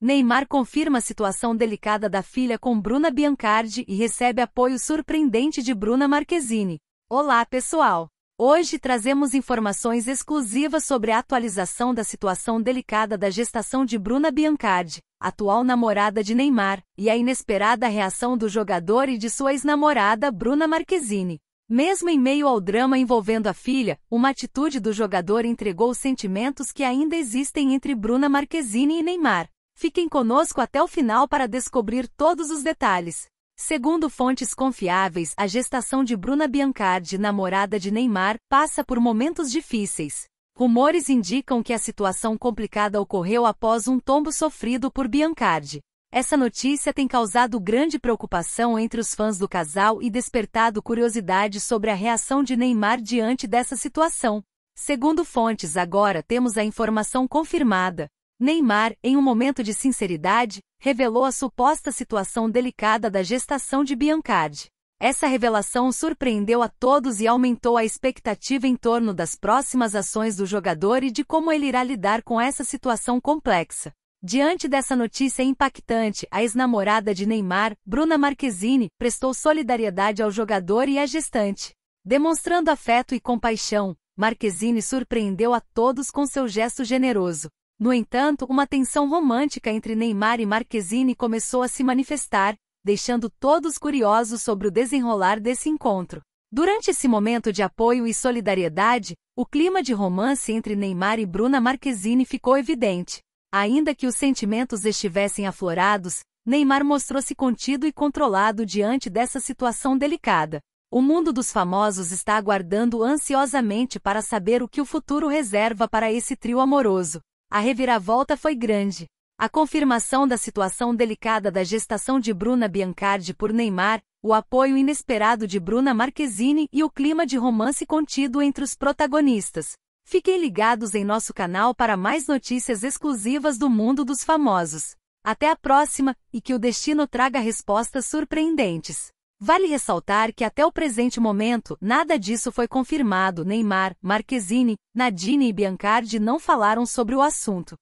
Neymar confirma a situação delicada da filha com Bruna Biancardi e recebe apoio surpreendente de Bruna Marquezine. Olá, pessoal! Hoje trazemos informações exclusivas sobre a atualização da situação delicada da gestação de Bruna Biancardi, atual namorada de Neymar, e a inesperada reação do jogador e de sua ex-namorada Bruna Marquezine. Mesmo em meio ao drama envolvendo a filha, uma atitude do jogador entregou sentimentos que ainda existem entre Bruna Marquezine e Neymar. Fiquem conosco até o final para descobrir todos os detalhes. Segundo fontes confiáveis, a gestação de Bruna Biancardi, namorada de Neymar, passa por momentos difíceis. Rumores indicam que a situação complicada ocorreu após um tombo sofrido por Biancardi. Essa notícia tem causado grande preocupação entre os fãs do casal e despertado curiosidade sobre a reação de Neymar diante dessa situação. Segundo fontes, agora temos a informação confirmada. Neymar, em um momento de sinceridade, revelou a suposta situação delicada da gestação de Biancardi. Essa revelação surpreendeu a todos e aumentou a expectativa em torno das próximas ações do jogador e de como ele irá lidar com essa situação complexa. Diante dessa notícia impactante, a ex-namorada de Neymar, Bruna Marquezine, prestou solidariedade ao jogador e à gestante. Demonstrando afeto e compaixão, Marquezine surpreendeu a todos com seu gesto generoso. No entanto, uma tensão romântica entre Neymar e Marquezine começou a se manifestar, deixando todos curiosos sobre o desenrolar desse encontro. Durante esse momento de apoio e solidariedade, o clima de romance entre Neymar e Bruna Marquezine ficou evidente. Ainda que os sentimentos estivessem aflorados, Neymar mostrou-se contido e controlado diante dessa situação delicada. O mundo dos famosos está aguardando ansiosamente para saber o que o futuro reserva para esse trio amoroso. A reviravolta foi grande. A confirmação da situação delicada da gestação de Bruna Biancardi por Neymar, o apoio inesperado de Bruna Marquezine e o clima de romance contido entre os protagonistas. Fiquem ligados em nosso canal para mais notícias exclusivas do mundo dos famosos. Até a próxima, e que o destino traga respostas surpreendentes. Vale ressaltar que até o presente momento, nada disso foi confirmado. Neymar, Marquezine, Nadine e Biancardi não falaram sobre o assunto.